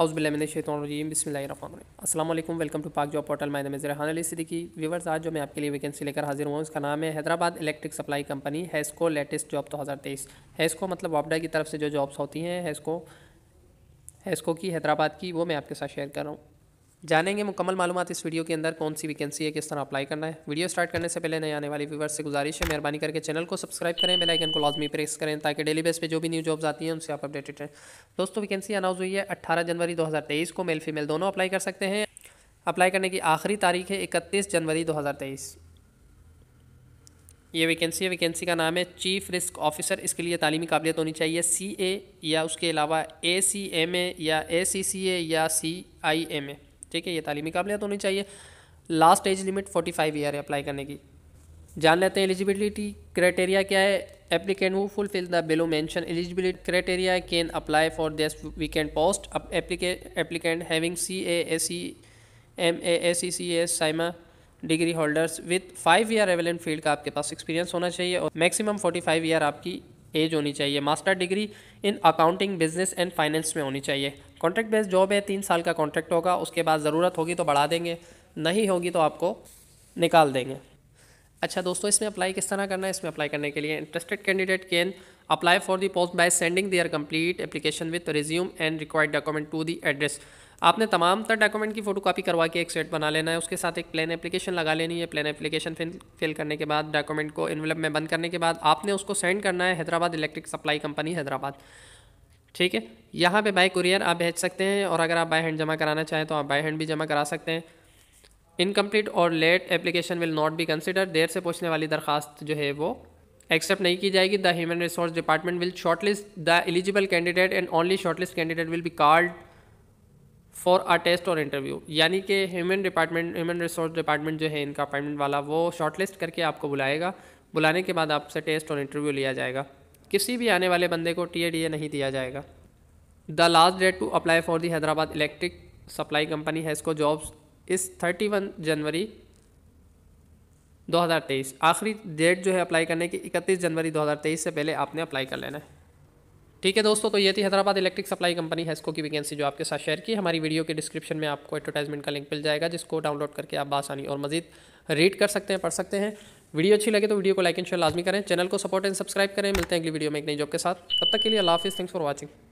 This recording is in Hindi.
हाउसबिल्लाशतरजीम बसमिल welcome to Pak job portal my name is Rehan आज जो मैं आपके लिए वैकेंसी लेकर हाजिर हुआ उसका नाम है Hyderabad electric supply company HESCO latest job 2023 HESCO मतलब वापडा की तरफ से जो जॉब्स होती हैं हैस्को हैस्को की हैदराबाद की वो मैं आपके साथ शेयर कर रहा हूँ जानेंगे मुकम्मल मालूम इस वीडियो के अंदर कौन सी वैकेंसी है किस तरह अप्लाई करना है वीडियो स्टार्ट करने से पहले नए आने वाले व्यूवर्स से गुजारिश है मेहरबानी करके चैनल को सब्सक्राइब करें बेल आइकन को लाजमी प्रेस करें ताकि डेली बेस पे जो भी न्यू जॉब्स आती हैं उनसे आप अपडेटेड रहें दोस्तों वैकेंसी अनाउंस हुई है अट्ठारह जनवरी दो को मेल फीमेल दोनों अप्लाई कर सकते हैं अप्लाई करने की आखिरी तारीख है इकतीस जनवरी दो ये वैकेंसी है वैकेंसी का नाम है चीफ रिस्क ऑफिसर इसके लिए तालीमी काबिलियत होनी चाहिए सी ए या उसके अलावा ए सी एम ए या ए सी सी ए या सी आई एम ए ठीक है ये तालीमी काबिलियत होनी चाहिए last age limit forty five year है अप्लाई करने की जान लेते हैं एलिजिबिलिटी क्राइटेरिया क्या है एप्लीकेंट वो fulfil the below criteria can apply for this mentioned post applicant having C A S C M A S C C S CIMA degree holders with five year relevant field का आपके पास एक्सपीरियंस होना चाहिए और मैक्सिमम फोर्टी फाइव ईयर आपकी एज होनी चाहिए master degree in accounting business and finance में होनी चाहिए कॉन्ट्रैक्ट बेस्ड जॉब है तीन साल का कॉन्ट्रैक्ट होगा उसके बाद ज़रूरत होगी तो बढ़ा देंगे नहीं होगी तो आपको निकाल देंगे अच्छा दोस्तों इसमें अप्लाई किस तरह करना है इसमें अप्लाई करने के लिए interested candidate can apply for the post by sending their complete application with resume and required document to the address आपने तमाम तर डॉक्यूमेंट की फोटो कापी करवा के एक सेट बना लेना है उसके साथ एक प्लान एप्लीकेशन लगा लेनी है प्लान एप्लीकेशन फिल फिल करने के बाद डॉक्यूमेंट को इन्वेलप में बंद करने के बाद आपने उसको सेंड करना है Hyderabad electric supply company Hyderabad ठीक है यहाँ पे बाई कुरियर आप भेज सकते हैं और अगर आप बाई हैंड जमा कराना चाहें तो आप बाई हैंड भी जमा करा सकते हैं इनकम्प्लीट और late application will not be consider देर से पूछने वाली दरखास्त जो है वो एक्सेप्ट नहीं की जाएगी the human resource department will shortlist the eligible candidate and only shortlist candidate will be called for a test और इंटरव्यू यानी कि human department human resource department जो है इनका अपॉइंटमेंट वाला वो शॉर्टलिस्ट करके आपको बुलाएगा बुलाने के बाद आपसे टेस्ट और इंटरव्यू लिया जाएगा किसी भी आने वाले बंदे को टी ए नहीं दिया जाएगा the last date to apply for the Hyderabad electric supply company HESCO jobs इस थर्टी वन जनवरी 2023 आखिरी डेट जो है अप्लाई करने की 31 जनवरी 2023 से पहले आपने अप्लाई कर लेना है ठीक है दोस्तों तो ये थी Hyderabad electric supply company HESCO की वैकेंसी जो आपके साथ शेयर की हमारी वीडियो के डिस्क्रिप्शन में आपको एडवर्टाइजमेंट का लिंक मिल जाएगा जिसको डाउनलोड करके आप आसानी और मजीद रीड कर सकते हैं पढ़ सकते हैं वीडियो अच्छी लगे तो वीडियो को लाइक एंड शेयर लाजमी करें चैनल को सपोर्ट एंड सब्सक्राइब करें मिलते हैं अगली वीडियो में एक नई जॉब के साथ तब तक के लिए अल्लाह हाफिज़ थैंक्स फॉर वॉचिंग